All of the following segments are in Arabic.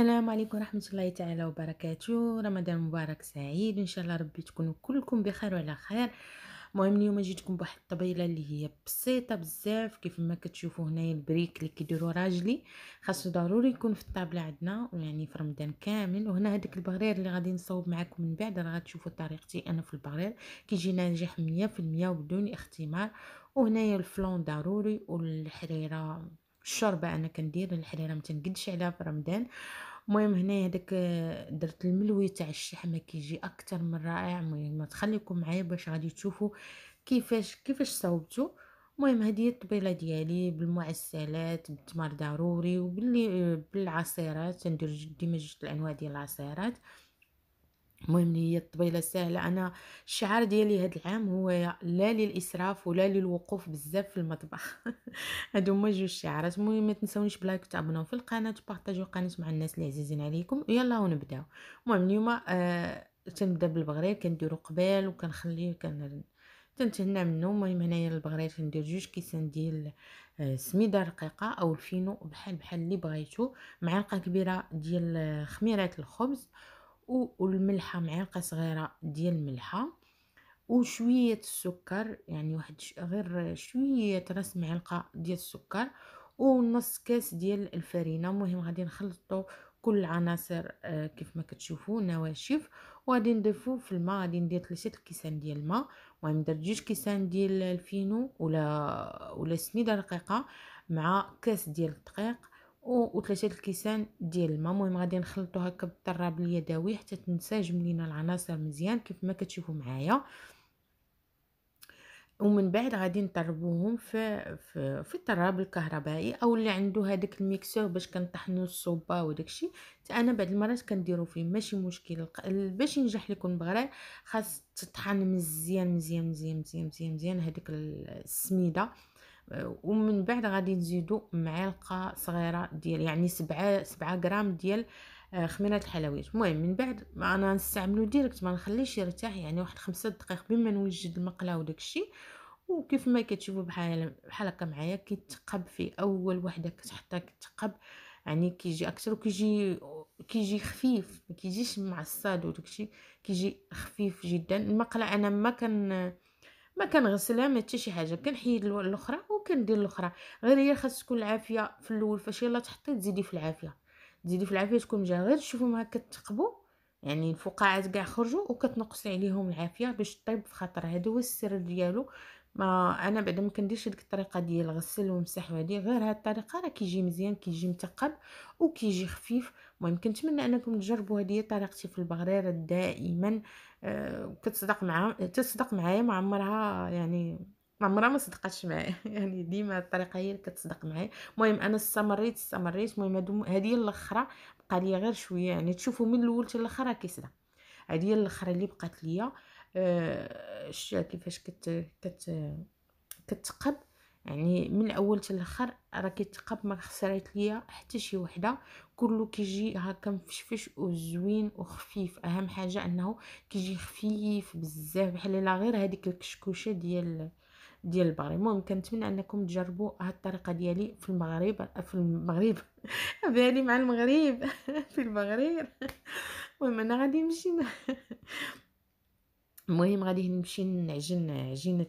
السلام عليكم ورحمة الله تعالى وبركاته رمضان مبارك سعيد إن شاء الله ربي تكونوا كلكم بخير وعلى خير المهم اليوم جيتكم بواحد الطبيله اللي هي بسيطه بزاف كيف ما كتشوفوا هنايا البريك اللي كيديروا راجلي خاصو ضروري يكون في الطابله عندنا يعني في رمضان كامل وهنا هذاك البغرير اللي غادي نصوب معكم من بعد راه غتشوفوا طريقتي انا في البغرير كيجي ناجح 100% وبدون اختمار وهنايا الفلون ضروري والحريره الشوربه انا كندير الحريره ما تنقدش عليها في رمضان المهم هنايا هذاك آه، درت الملوي تاع الشحمه كيجي اكثر من رائع المهم تخليكم معايا باش غادي تشوفوا كيفاش كيفاش صوبته المهم هذه الطبيله ديالي بالمعسلات بالتمر ضروري وباللي آه، بالعصيرات ندير ديما جوج الانواع ديال العصيرات المهم هي الطبيله سهله انا الشعار ديالي هاد العام هو لا للاسراف ولا للوقوف بزاف في المطبخ هادو هما جوج شعارات المهم ما تنساونيش بلايك وتابوناو في القناه وبارطاجيو القناه مع الناس اللي عزيزين عليكم يلا ونبداو المهم اليوم آه تنبدا بالبغرير كنديرو قبال وكنخليه كن تنتهنى منه المهم هنايا البغرير تندير جوج كيسان ديال السميده آه، رقيقه او الفينو بحال بحال اللي بغيتو معلقه كبيره ديال آه، خميرات الخبز والملحه معلقه صغيره ديال الملحه وشويه السكر يعني واحد غير شويه راس معلقه ديال السكر ونص كاس ديال الفرينه المهم غادي نخلطو كل العناصر آه، كيف ما كتشوفوا نواشف وغادي نضيفو في الماء غادي ندير ثلاثه الكيسان ديال الماء المهم درت جوج كيسان ديال الفينو ولا ولا سميده رقيقه مع كاس ديال الدقيق وثلاثه الكيسان ديال الماء المهم غادي نخلطو هكا بالطراب اليدوي حتى تنسجم لينا العناصر مزيان كيف ما كتشوفوا معايا ومن بعد غادي نطربوهم في في, في الطراب الكهربائي او اللي عنده هذاك الميكسور باش كنطحنوا الصوبه وداكشي حتى انا بعض المرات كنديرو فيه ماشي مشكل باش ينجح لكم بغراء خاص تطحن مزيان مزيان مزيان مزيان مزيان, مزيان هذيك السميده ومن بعد غادي نزيدو معلقه صغيره ديال يعني سبعة سبعة غرام ديال آه، خميره الحلويات المهم من بعد ما انا نستعملو ديريكت ما نخليش يرتاح يعني واحد خمسة دقائق بما نوجد المقله وداكشي وكيف ما كتشوفوا بحال بحال هكا معايا كيتقب في اول وحده كتحطها كتقب يعني كيجي اكثر وكيجي كيجي خفيف ما كيجيش معصاد وداكشي كيجي خفيف جدا المقله انا ما كان ما كنغسلها ما حتى شي حاجه كنحيد الاخرى وكندير الاخرى غير هي خاص تكون العافيه في الاول فاش يلا تحطي تزيدي في العافيه تزيدي في العافيه تكون مجا غير تشوفهم هكا تقبو يعني الفقاعات كاع خرجوا وكتنقصي عليهم العافيه باش طيب في خاطر هذا هو السر ديالو ما انا بعدا ما كنديرش هذيك الطريقه ديال الغسل ومسح وهادي غير هاد الطريقه راه كيجي مزيان كيجي متقب وكيجي خفيف المهم كنتمنى انكم تجربوا هذه طريقتي في البغرير دائما وكتصدق معاهم تصدق معايا ما عمرها يعني ما عمرها ما صدقتش معايا يعني ديما الطريقه هي اللي كتصدق معايا المهم انا استمريت استمريت المهم هذه الاخرى بقى لي غير شويه يعني تشوفوا من الاول حتى الاخر كيصدق هذه الاخرى اللي بقات ليا أه كيفاش كت كت كتقب يعني من الاول تلخر راه كيتقاب ما خسرت ليا حتى شي وحده كله كيجي هكا مفشفش وزوين وخفيف اهم حاجه انه كيجي خفيف بزاف بحال لا غير هذيك الكشكوشه ديال ديال الباري المهم كنتمنى انكم تجربوا هاد الطريقه ديالي في المغرب في المغرب بالي مع المغرب في المغرب المهم انا غادي نمشي المهم غادي نمشي نعجن عجينه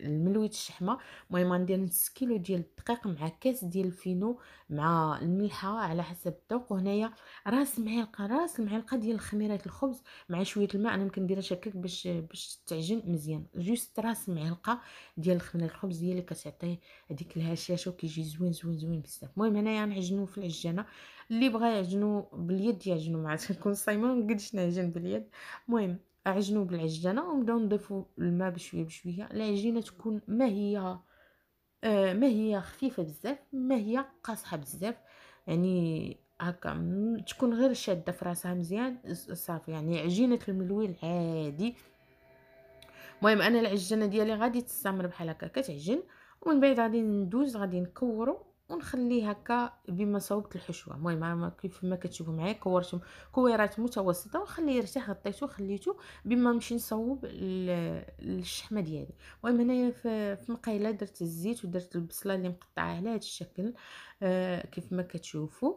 الملويت الشحمه المهم غندير نص كيلو ديال الدقيق مع كاس ديال الفينو مع الملحه على حسب الذوق وهنايا راس معلقه راس معلقه ديال خميره الخبز مع شويه الماء انا نديرها شكل باش باش تعجن مزيان جوست راس معلقه ديال خميره الخبز هي اللي كتعطي هذيك الهشاشه وكيجي زوين زوين زوين بزاف المهم هنايا نعجنوا في العجانه اللي بغى يعجنو باليد يعجنو مع تكون صايمه ما نقدش نعجن باليد المهم اعجنوا بالعجانه ونبداو نضيفوا الماء بشويه بشويه العجينه تكون ما هي آه، ما هي خفيفه بزاف ما هي قاصحه بزاف يعني هكا تكون غير شاده في راسها مزيان صافي يعني عجينه الملوي العادي المهم انا العجانه ديالي غادي تستمر بحال هكا كتعجن ومن بعد غادي ندوز غادي نكورو ونخلي هكا بما صوبت الحشوه المهم كيف ما كتشوفوا معايا كورتهم كويرات متوسطه ونخليه يرتاح غطيته خليته بما نمشي نصوب الشحمه ديالي المهم هنايا في مقيله درت الزيت ودرت البصله اللي مقطعه على هذا الشكل آه، كيف ما كتشوفوا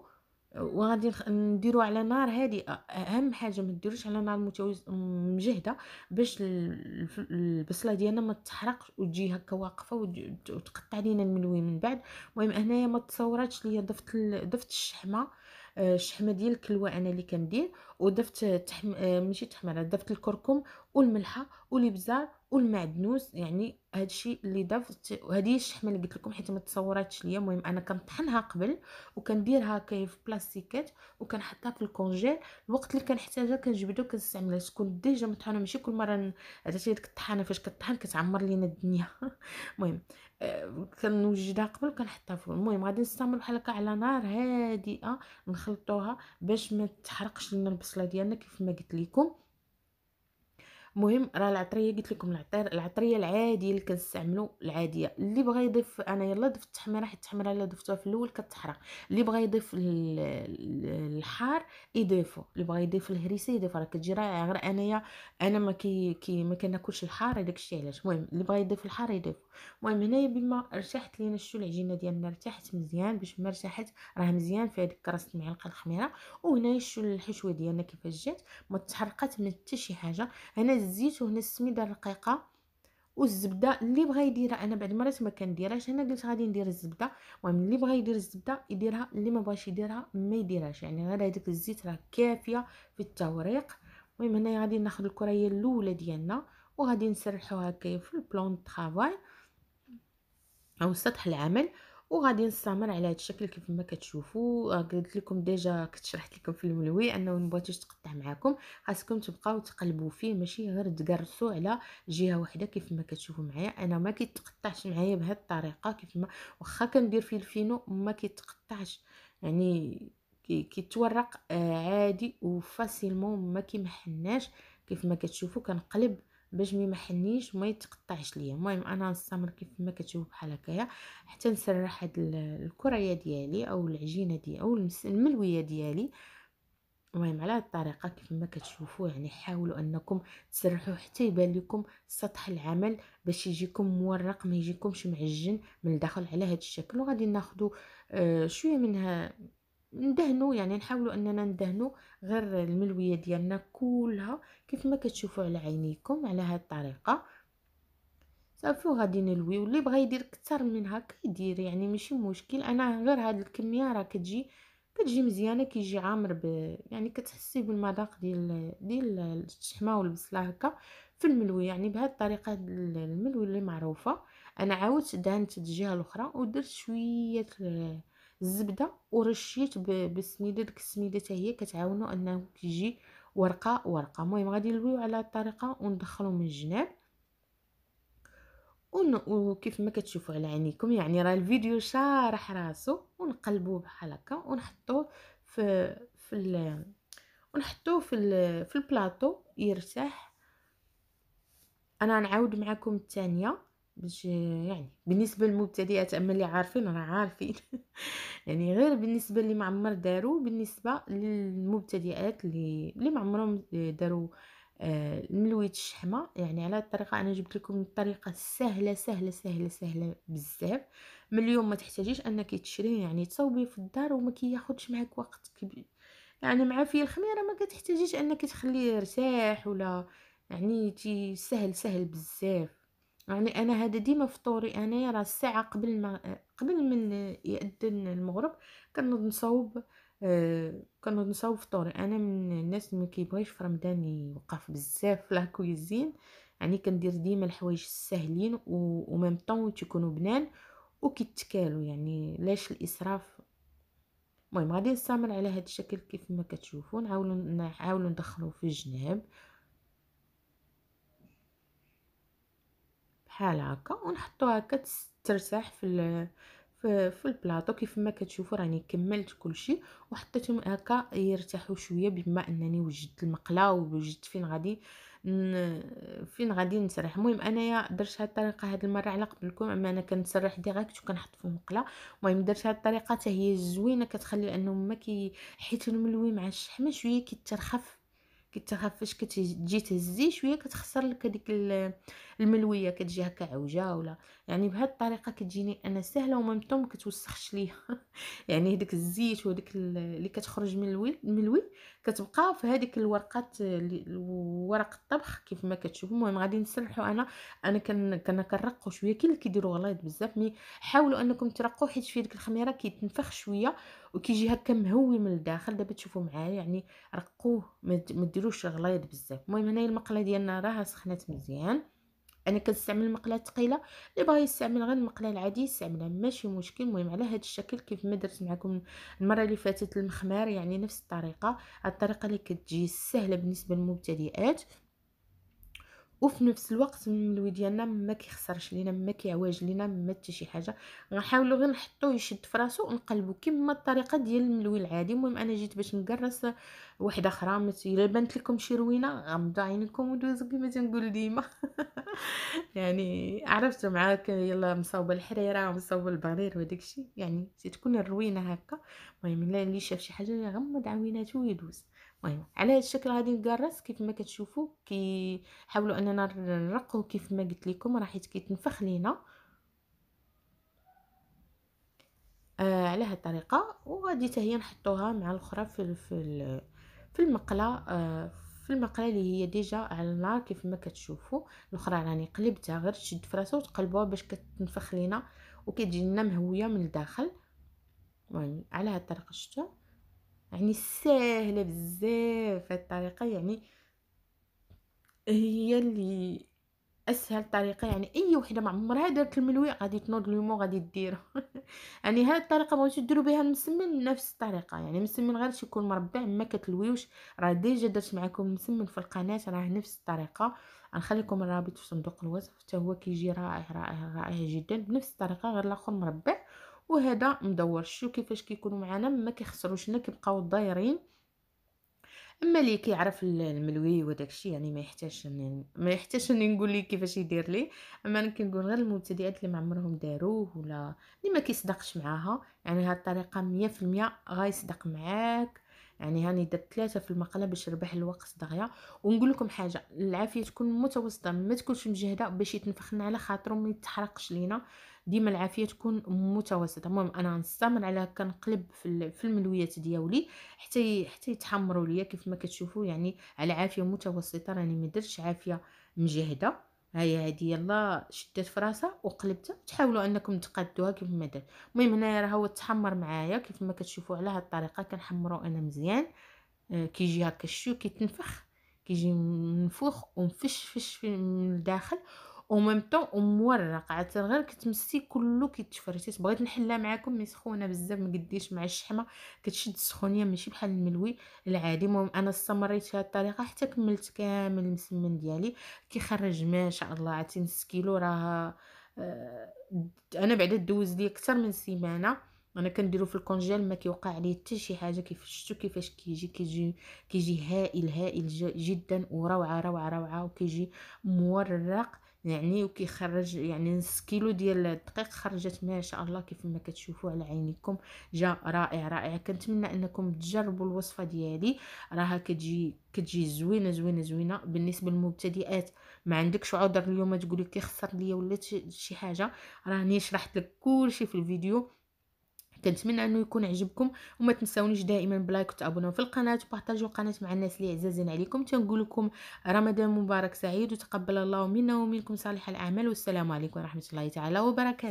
وغادي نديرو على نار هادئه اهم حاجه ما ديروش على نار متوز... مجهده باش البصله ديالنا ما تحرقش وتجي هكا واقفه وتقطع لينا الملوي من بعد المهم هنايا ما تصوراتش ليا ضفت ضفت الشحمه آه، الشحمه ديال الكلوه انا اللي كندير وضفت تحم... آه، ماشي تحمره ضفت الكركم والملحه والابزار والمعدنوس يعني الشيء اللي ضفت وهذه الشحمه اللي قلت لكم حيت ما تصوراتش ليا المهم انا كنطحنها قبل وكنديرها كاي في بلاستيكات وكنحطها في الكونجيل الوقت اللي كنحتاجها كنجبدها وكنستعملها تكون ديجا مطحنه ماشي كل مره عرفتي ديك الطحانه فاش كطحن كتعمر لينا الدنيا المهم آه، كنوجدها قبل وكنحطها فوق المهم غادي نستعمل بحال هكا على نار هادئه نخلطوها باش ما تحرقش لنا البصله ديالنا كيف ما قلت لكم المهم راه العطريه قلت لكم العطريه العاديه اللي كنستعملو العاديه اللي بغى يضيف انا يلا ضفت التحميره حيت التحميره الا ضفتوها في الاول كتحرق اللي بغى يضيف الحار يضيفو اللي بغى يضيف الهريسه يضيف راه كتجي رائعه غير انايا انا ما كي, كي ما كناكلش الحار هذاك الشيء علاش المهم اللي بغى يضيف الحار يضيفو المهم هنايا بما ارتاحت لينا شو العجينه ديالنا ارتاحت مزيان باش ما ارتاحت راه مزيان في هذيك كراسه المعلقه الخميره وهنايا شتو الحشوه ديالنا كيفاش جات ما تحرقات من حتى شي حاجه هنا الزيت وهنا السميده الرقيقه والزبده اللي بغى يديرها انا بعد مرات ما كنديرهاش انا قلت غادي ندير الزبده المهم اللي بغى يدير الزبده يديرها اللي ما بغاش يديرها ما يديرهاش يعني غير هذيك الزيت راه كافيه في التوريق المهم هنايا غادي ناخذ الكريه الاولى ديالنا وغادي نسرحوها هكايا في البلون طرافاي او سطح العمل وغادي نستمر على هذا الشكل كيف ما كتشوفوا آه، قلت لكم ديجا كنت شرحت لكم في الملوي انه النباتيش تقطع معاكم خاصكم تبقاو تقلبوا فيه ماشي غير تقرصوا على جهه واحده كيف ما كتشوفوا معايا انا ما كيتقطعش معايا بهذه الطريقه كيف ما واخا كندير فيه الفينو ما كيتقطعش يعني كيتورق آه، عادي وفاسيلمون ما كيمحناش كيف ما كتشوفوا كنقلب باش ما يمحنيش وما يتقطعش ليا المهم انا نستمر كيف ما كتشوفوا بحال هكايا حتى نسرح هاد الكريه ديالي او العجينه ديالي او الملويه ديالي المهم على هاد الطريقه كيف ما كتشوفوا يعني حاولوا انكم تسرحوا حتى يبان لكم سطح العمل باش يجيكم مورق ما يجيكمش معجن من الداخل على هاد الشكل وغادي ناخذ آه شويه منها ندهنو يعني نحاولوا اننا ندهنو غير الملويه ديالنا كلها كيف ما كتشوفوا على عينيكم على هذه الطريقه صافي وغادي نلوي واللي بغى يدير من هكا يدير يعني ماشي مشكل انا غير هاد الكميه راه كتجي كتجي مزيانه كيجي عامر ب يعني كتحسي بالمذاق ديال ديال الشحمه والبصله هكا في الملوي يعني بهذه الطريقه الملوي اللي معروفه انا عاودت دهنت الجهه الاخرى ودرت شويه الزبده ورشيت بالسميده ديك السميده حتى هي كتعاونوا انه كيجي ورقه ورقه المهم غادي نلويو على هاد الطريقه وندخلو من الجناب وكيف ما كتشوفوا على عينيكم يعني راه الفيديو شارح راسو ونقلبوه بحال هكا ونحطوه في في ال... ونحطوه في ال... في البلاطو يرتاح انا نعاود معكم الثانيه باش يعني بالنسبه للمبتدئات اما اللي عارفين راه عارفين يعني غير بالنسبه اللي معمر داروا بالنسبه للمبتدئات اللي اللي معمرهم عمرهم داروا آه الشحمه يعني على الطريقه انا جبت لكم الطريقه سهله سهله سهله سهله بزاف من اليوم ما تحتاجيش انك تشري يعني تصوبي في الدار وما كياخذش معك وقت كبير يعني مع في الخميره ما كتحتاجيش انك تخليه يرتاح ولا يعني تي سهل سهل بزاف يعني انا هذا ديما فطوري انايا راه الساعه قبل ما قبل من ياذن المغرب كنوض نصاوب آه كنوض نصاوب فطوري انا من الناس اللي ما كيبغيش في رمضان يوقف بزاف لا كويزين يعني كندير ديما الحوايج الساهلين وميم طون تيكونوا بنان وكيتكالوا يعني لاش الاسراف المهم غادي نستعمل على هذا الشكل كيف ما كتشوفوا نعاولوا نحاولوا ندخلوا في الجناب بحال هكا ونحطوها هكا ترتاح في في البلاطو كيف ما كتشوفوا راني كملت كلشي وحطيتهم هكا يرتاحوا شويه بما انني وجدت المقله ووجدت فين غادي فين غادي نسرح المهم انايا درت هاد الطريقه هاد المره على قبلكم اما انا كنسرح ديريكت وكنحط في المقله المهم درت هاد الطريقه حتى هي زوينه كتخلي انه ما كي حيت الملوي مع الشحمه شويه كيترخف كيترخف فاش كتجي تهزي شويه كتخسر لك هذيك الملويه كتجي هكا عوجه ولا يعني بهذه الطريقه كتجيني انا سهله وميم كتوسخش ليا يعني هذاك الزيت وهذيك اللي كتخرج من الوي الملوي كتبقى في هذيك الورقات ورق الطبخ كيف ما كتشوفوا المهم غادي نسرحوا انا انا كنكرقوا شويه كاين اللي كيديروا غليظ بزاف مي حاولوا انكم ترقوا حيت في ديك الخميره كيتنفخ شويه وكيجي هكا مهوي من الداخل دابا تشوفوا معايا يعني رقوه ما ديروش غليظ بزاف المهم هنايا المقله ديالنا راها سخنات مزيان انا كنستعمل المقله الثقيله اللي بغى يستعمل غير المقله العاديه يستعملها ماشي مشكل المهم على هذا الشكل كيف ما درت معكم المره اللي فاتت المخمار يعني نفس الطريقه الطريقه اللي كتجي سهله بالنسبه للمبتدئات وفي نفس الوقت الملوي ديالنا ما كيخسرش لينا ما كيعواج لينا ما حتى شي حاجه غنحاولوا غير نحطوه يشد في راسو ونقلبو كما الطريقه ديال الملوي العادي المهم انا جيت باش نكرس واحده اخرى الا بانت لكم شي روينه غمضوا عينكم ودوزوا كما تنقول ديما يعني عرفت معاك يلا مصاوبه الحريره ومصاوبه البرير وداك الشيء يعني تكون الروينه هكا المهم لا اللي شاف شي حاجه يغمض عويناته ويدوز المهم على هذا الشكل غادي نكرس كيف ما كتشوفوا حاولوا اننا نرقوا كيف ما قلت لكم راه حيت كيتنفخ لينا آه على هذه الطريقه وغادي حتى هي نحطوها مع الاخرى في في في المقله آه في المقله اللي هي ديجا على النار كيف ما كتشوفوا الاخرى راني يعني قلبتها غير تشد فراسها وتقلبوها باش كتنفخ لينا وكتجي لنا مهويه من الداخل المهم يعني على هاد الطريقه شفتوا يعني ساهله بزاف هاد الطريقه يعني هي اللي اسهل طريقه يعني اي وحده ما عمرها دارت الملوي غادي تنوض اليوم غادي دير يعني هاد الطريقه بغيتو ديروا بها المسمن نفس الطريقه يعني المسمن غير يكون مربع ما كتلويوش راه ديجا درت معكم المسمن في القناه راه نفس الطريقه غنخليكم الرابط في صندوق الوصف حتى هو كيجي رائع رائع رائع جدا بنفس الطريقه غير الاخر مربع وهذا مدور شو كيفاش كيكونوا معنا ما كيخسروش لنا كيبقاو دايرين اما اللي كيعرف الملوي وداكشي يعني ما يحتاجش ما يحتاجش اني نقول ليه كيفاش يدير ليه اما انا كنقول غير المبتدئات اللي ما عمرهم داروه ولا اللي ما كيصدقش معاها يعني هاد الطريقه 100% غيصدق معاك يعني هاني درت ثلاثه في المقله باش ربح الوقت دغيا ونقول لكم حاجه العافيه تكون متوسطه ما تكونش مجهده باش يتنفخنا على خاطرو ما يتحرقش لينا ديما العافيه تكون متوسطه المهم انا نستمر على كنقلب في الملويات ديالي حتى حتى يتحمروا ليا كيف ما كتشوفوا يعني على عافيه متوسطه راني ما درتش عافيه مجهده هاي هادي يلا شدات فراسها وقلبتها تحاولوا انكم تقادوها كيف ما درت المهم هنايا راه هو تحمر معايا كيف ما كتشوفوا على هاد الطريقه كنحمرو انا مزيان آه، كيجي هكا الشو كيتنفخ كيجي منفوخ ومفشفش من الداخل وميم طون ومورق عاد غير كتمسي كله كيتفرتيت بغيت نحلها معاكم مي سخونه بزاف مقديش مع الشحمه كتشد السخونيه ماشي بحال الملوي العادي المهم انا استمريت هاد الطريقه حتى كملت كامل المسمن ديالي كيخرج ما شاء الله عاد كيلو راه آه، انا بعدا دوز لي اكثر من سيمانه انا كنديرو في الكونجيل ما كيوقع عليه حتى شي حاجه كيف شفتوا كيفاش كيجي كيجي كيجي هائل هائل جدا وروعه روعه روعه وكيجي مورق يعني وكيخرج يعني نص كيلو ديال الدقيق خرجت ما شاء الله كيف ما كتشوفوا على عينيكم جا رائع رائع كنتمنى انكم تجربوا الوصفه ديالي راها كتجي كتجي زوينه زوينه زوينه بالنسبه للمبتدئات ما عندكش عذر اليوم تقولي كيخسر ليا ولا شي حاجه راني شرحت لك كلشي في الفيديو كنتمنى انه يكون عجبكم وما تنساونيش دائما بلايك وتابوناو في القناه وبارطاجيو القناه مع الناس اللي عزازين عليكم تنقول لكم رمضان مبارك سعيد وتقبل الله منا ومنكم صالح الاعمال والسلام عليكم ورحمه الله تعالى وبركاته